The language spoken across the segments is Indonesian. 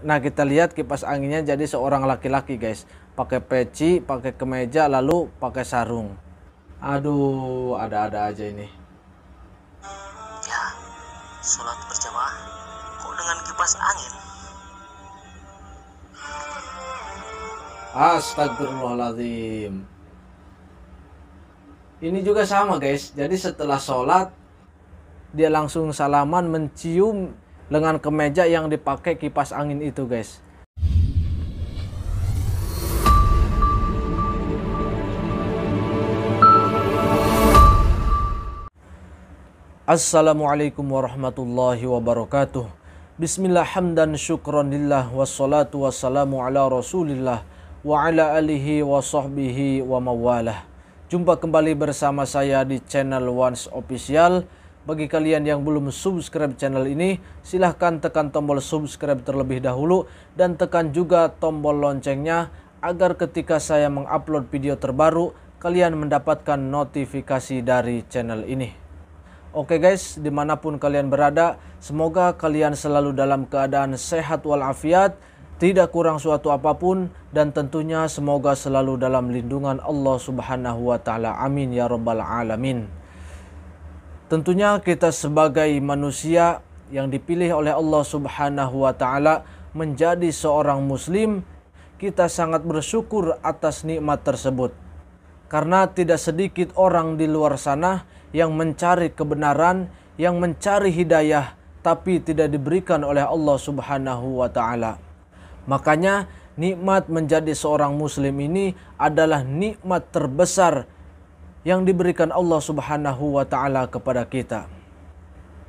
Nah, kita lihat kipas anginnya jadi seorang laki-laki, guys. Pakai peci, pakai kemeja, lalu pakai sarung. Aduh, ada-ada aja ini. Ya, sholat berjamaah kok dengan kipas angin? Astagfirullahaladzim. Ini juga sama guys. Jadi setelah sholat, dia langsung salaman mencium dengan kemeja yang dipakai kipas angin itu guys Assalamualaikum warahmatullahi wabarakatuh Bismillah hamdan syukran lillah Wassalatu wassalamu ala rasulillah Wa ala alihi wa sahbihi wa mawalah Jumpa kembali bersama saya di channel Once Official bagi kalian yang belum subscribe channel ini, silahkan tekan tombol subscribe terlebih dahulu dan tekan juga tombol loncengnya agar ketika saya mengupload video terbaru, kalian mendapatkan notifikasi dari channel ini. Oke guys, dimanapun kalian berada, semoga kalian selalu dalam keadaan sehat walafiat, tidak kurang suatu apapun, dan tentunya semoga selalu dalam lindungan Allah Subhanahu wa Ta'ala. Amin ya Rabbal 'Alamin. Tentunya kita sebagai manusia yang dipilih oleh Allah Subhanahu wa taala menjadi seorang muslim, kita sangat bersyukur atas nikmat tersebut. Karena tidak sedikit orang di luar sana yang mencari kebenaran, yang mencari hidayah tapi tidak diberikan oleh Allah Subhanahu wa taala. Makanya nikmat menjadi seorang muslim ini adalah nikmat terbesar yang diberikan Allah Subhanahu wa taala kepada kita.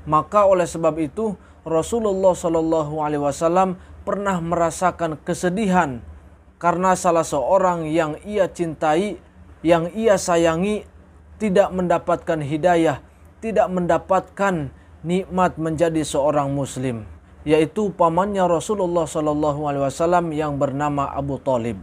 Maka oleh sebab itu Rasulullah Shallallahu alaihi wasallam pernah merasakan kesedihan karena salah seorang yang ia cintai, yang ia sayangi tidak mendapatkan hidayah, tidak mendapatkan nikmat menjadi seorang muslim, yaitu pamannya Rasulullah Shallallahu alaihi wasallam yang bernama Abu Talib.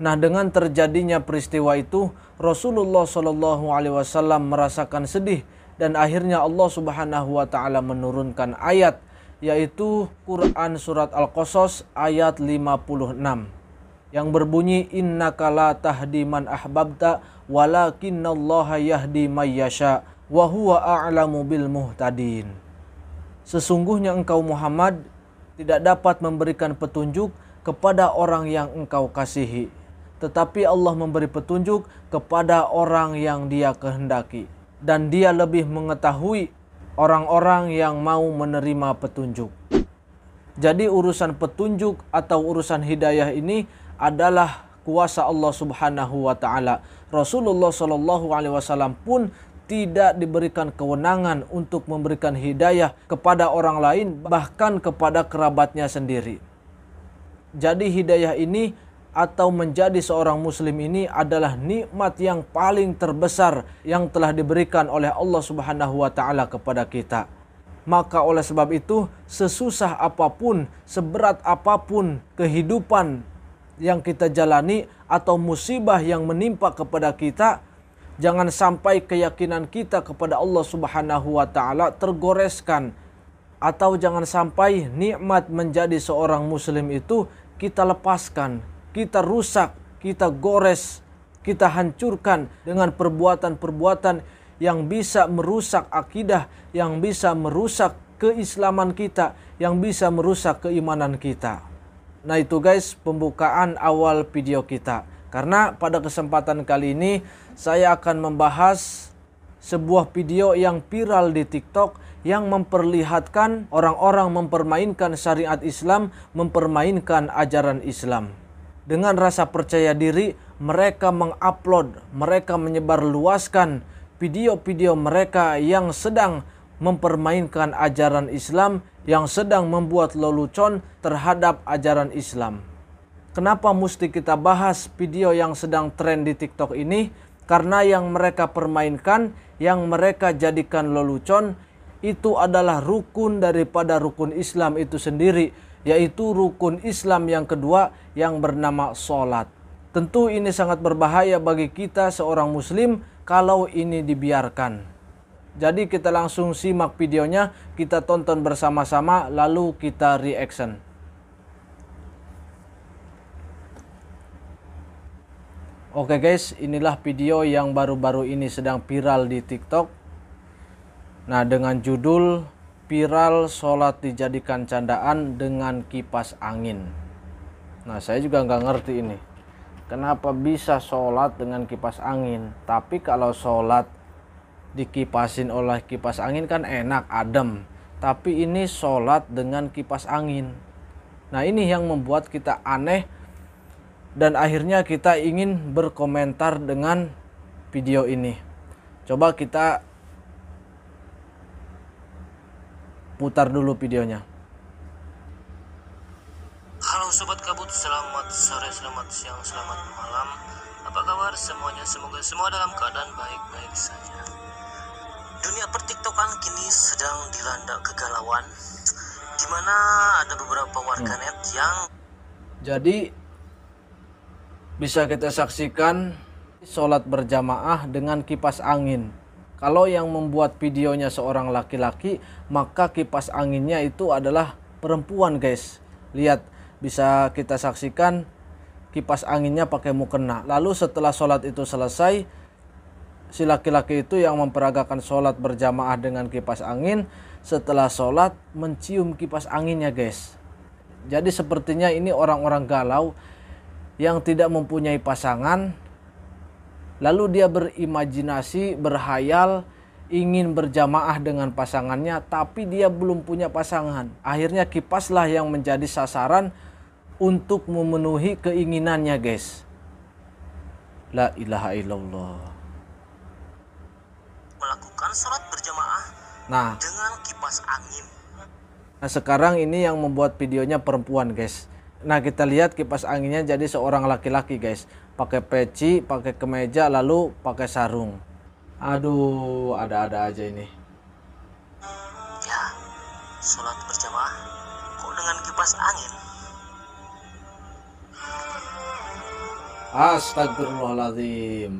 Nah, dengan terjadinya peristiwa itu, Rasulullah Shallallahu alaihi wasallam merasakan sedih dan akhirnya Allah Subhanahu wa taala menurunkan ayat yaitu Quran surat Al-Qasas ayat 56 yang berbunyi innaka la tahdi man ahbabta walakinnallaha yahdi may yasha wa huwa muhtadin. Sesungguhnya engkau Muhammad tidak dapat memberikan petunjuk kepada orang yang engkau kasihi tetapi Allah memberi petunjuk kepada orang yang Dia kehendaki, dan Dia lebih mengetahui orang-orang yang mau menerima petunjuk. Jadi, urusan petunjuk atau urusan hidayah ini adalah kuasa Allah Subhanahu wa Ta'ala. Rasulullah Shallallahu Alaihi Wasallam pun tidak diberikan kewenangan untuk memberikan hidayah kepada orang lain, bahkan kepada kerabatnya sendiri. Jadi, hidayah ini atau menjadi seorang muslim ini adalah nikmat yang paling terbesar yang telah diberikan oleh Allah Subhanahu wa taala kepada kita. Maka oleh sebab itu, sesusah apapun, seberat apapun kehidupan yang kita jalani atau musibah yang menimpa kepada kita, jangan sampai keyakinan kita kepada Allah Subhanahu wa taala tergoreskan atau jangan sampai nikmat menjadi seorang muslim itu kita lepaskan, kita rusak, kita gores, kita hancurkan dengan perbuatan-perbuatan yang bisa merusak akidah, yang bisa merusak keislaman kita, yang bisa merusak keimanan kita. Nah itu guys pembukaan awal video kita. Karena pada kesempatan kali ini saya akan membahas sebuah video yang viral di TikTok yang memperlihatkan orang-orang mempermainkan syariat Islam, mempermainkan ajaran Islam dengan rasa percaya diri mereka mengupload, mereka menyebarluaskan video-video mereka yang sedang mempermainkan ajaran Islam yang sedang membuat lelucon terhadap ajaran Islam. Kenapa mesti kita bahas video yang sedang tren di TikTok ini? Karena yang mereka permainkan, yang mereka jadikan lelucon itu adalah rukun daripada rukun Islam itu sendiri yaitu rukun Islam yang kedua yang bernama sholat. Tentu ini sangat berbahaya bagi kita seorang muslim kalau ini dibiarkan. Jadi kita langsung simak videonya, kita tonton bersama-sama lalu kita reaction. Oke guys, inilah video yang baru-baru ini sedang viral di TikTok. Nah, dengan judul viral sholat dijadikan candaan dengan kipas angin. Nah saya juga nggak ngerti ini. Kenapa bisa sholat dengan kipas angin? Tapi kalau sholat dikipasin oleh kipas angin kan enak, adem. Tapi ini sholat dengan kipas angin. Nah ini yang membuat kita aneh dan akhirnya kita ingin berkomentar dengan video ini. Coba kita Putar dulu videonya. Halo Sobat Kabut, selamat sore, selamat siang, selamat malam. Apa kabar semuanya? Semoga semua dalam keadaan baik-baik saja. Dunia pertiktokan kini sedang dilanda kegalauan, di mana ada beberapa warganet hmm. yang... Jadi, bisa kita saksikan sholat berjamaah dengan kipas angin. Kalau yang membuat videonya seorang laki-laki, maka kipas anginnya itu adalah perempuan, guys. Lihat, bisa kita saksikan kipas anginnya pakai mukena. Lalu setelah sholat itu selesai, si laki-laki itu yang memperagakan sholat berjamaah dengan kipas angin, setelah sholat mencium kipas anginnya, guys. Jadi sepertinya ini orang-orang galau yang tidak mempunyai pasangan Lalu dia berimajinasi, berhayal, ingin berjamaah dengan pasangannya, tapi dia belum punya pasangan. Akhirnya kipaslah yang menjadi sasaran untuk memenuhi keinginannya, guys. La ilaha illallah. Melakukan sholat berjamaah nah, dengan kipas angin. Nah sekarang ini yang membuat videonya perempuan, guys. Nah, kita lihat kipas anginnya jadi seorang laki-laki, guys. Pakai peci, pakai kemeja, lalu pakai sarung. Aduh, ada-ada aja ini. Ya, sholat berjamaah kok dengan kipas angin? Astagfirullahaladzim.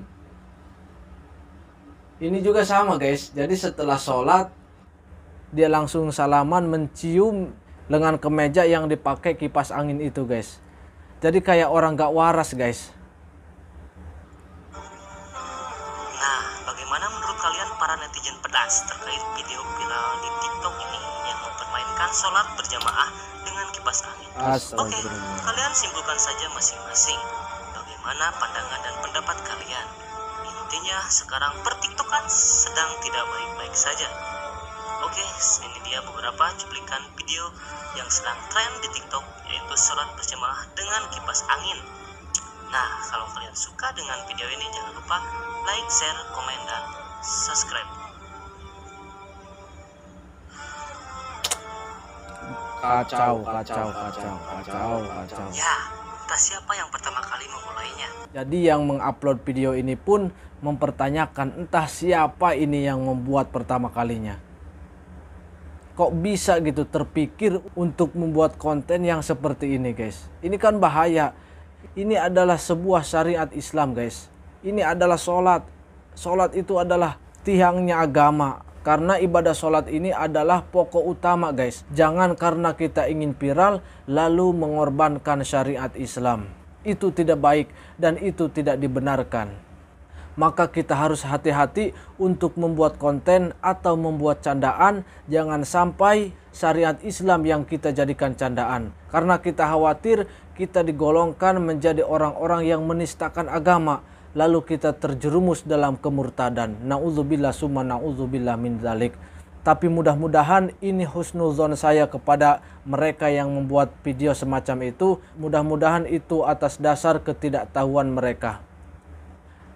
Ini juga sama guys. Jadi setelah sholat, dia langsung salaman mencium lengan kemeja yang dipakai kipas angin itu guys jadi kayak orang gak waras guys nah bagaimana menurut kalian para netizen pedas terkait video viral di tiktok ini yang mempermainkan sholat berjamaah dengan kipas angin oke kalian simpulkan saja masing-masing bagaimana pandangan dan pendapat kalian intinya sekarang pertiktokan sedang tidak baik-baik saja Oke, ini dia beberapa cuplikan video yang sedang tren di TikTok yaitu sholat berjamaah dengan kipas angin. Nah, kalau kalian suka dengan video ini jangan lupa like, share, komen dan subscribe. Kacau, kacau, kacau, kacau, kacau. Ya, entah siapa yang pertama kali memulainya. Jadi yang mengupload video ini pun mempertanyakan entah siapa ini yang membuat pertama kalinya kok bisa gitu terpikir untuk membuat konten yang seperti ini guys. Ini kan bahaya. Ini adalah sebuah syariat Islam guys. Ini adalah sholat. Sholat itu adalah tiangnya agama. Karena ibadah sholat ini adalah pokok utama guys. Jangan karena kita ingin viral lalu mengorbankan syariat Islam. Itu tidak baik dan itu tidak dibenarkan maka kita harus hati-hati untuk membuat konten atau membuat candaan. Jangan sampai syariat Islam yang kita jadikan candaan, karena kita khawatir kita digolongkan menjadi orang-orang yang menistakan agama. Lalu kita terjerumus dalam kemurtadan. Nauzubillah summa nauzubillah min zalik. Tapi mudah-mudahan ini husnuzon saya kepada mereka yang membuat video semacam itu. Mudah-mudahan itu atas dasar ketidaktahuan mereka.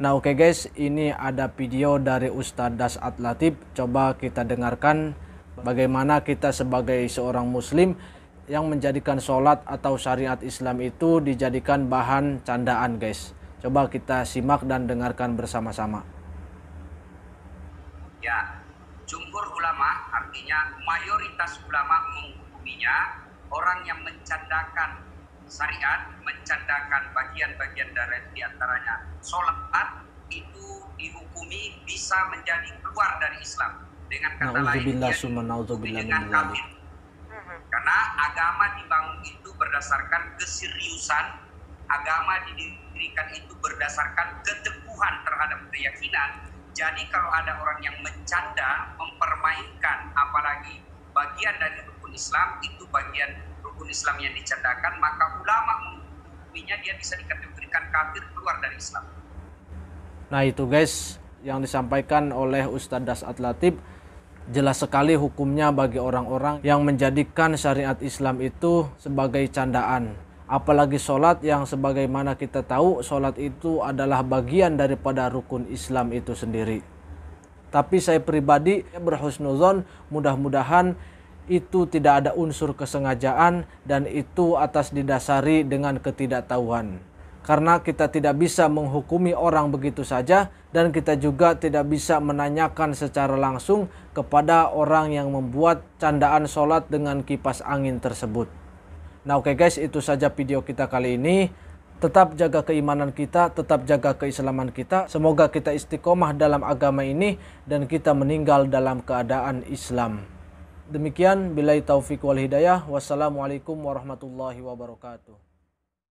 Nah oke okay guys, ini ada video dari Ustadz Das Atlatib Coba kita dengarkan bagaimana kita sebagai seorang muslim yang menjadikan sholat atau syariat Islam itu dijadikan bahan candaan guys. Coba kita simak dan dengarkan bersama-sama. Ya, jumhur ulama artinya mayoritas ulama menghubunginya orang yang mencandakan syariat mencandangkan bagian-bagian dari diantaranya sholat itu dihukumi bisa menjadi keluar dari Islam dengan kata lain dengan kafir mm-hmm. karena agama dibangun itu berdasarkan keseriusan agama didirikan itu berdasarkan keteguhan terhadap keyakinan jadi kalau ada orang yang mencanda mempermainkan apalagi bagian dari rukun Islam itu bagian rukun Islam yang dicandakan, maka ulama menghukuminya dia bisa dikategorikan kafir keluar dari Islam. Nah itu guys yang disampaikan oleh Ustadz Dasat jelas sekali hukumnya bagi orang-orang yang menjadikan syariat Islam itu sebagai candaan. Apalagi sholat yang sebagaimana kita tahu sholat itu adalah bagian daripada rukun Islam itu sendiri. Tapi saya pribadi berhusnuzon mudah-mudahan itu tidak ada unsur kesengajaan dan itu atas didasari dengan ketidaktahuan. Karena kita tidak bisa menghukumi orang begitu saja dan kita juga tidak bisa menanyakan secara langsung kepada orang yang membuat candaan sholat dengan kipas angin tersebut. Nah oke okay guys itu saja video kita kali ini. Tetap jaga keimanan kita, tetap jaga keislaman kita. Semoga kita istiqomah dalam agama ini dan kita meninggal dalam keadaan Islam. Demikian, bila taufiq wal hidayah. Wassalamualaikum warahmatullahi wabarakatuh.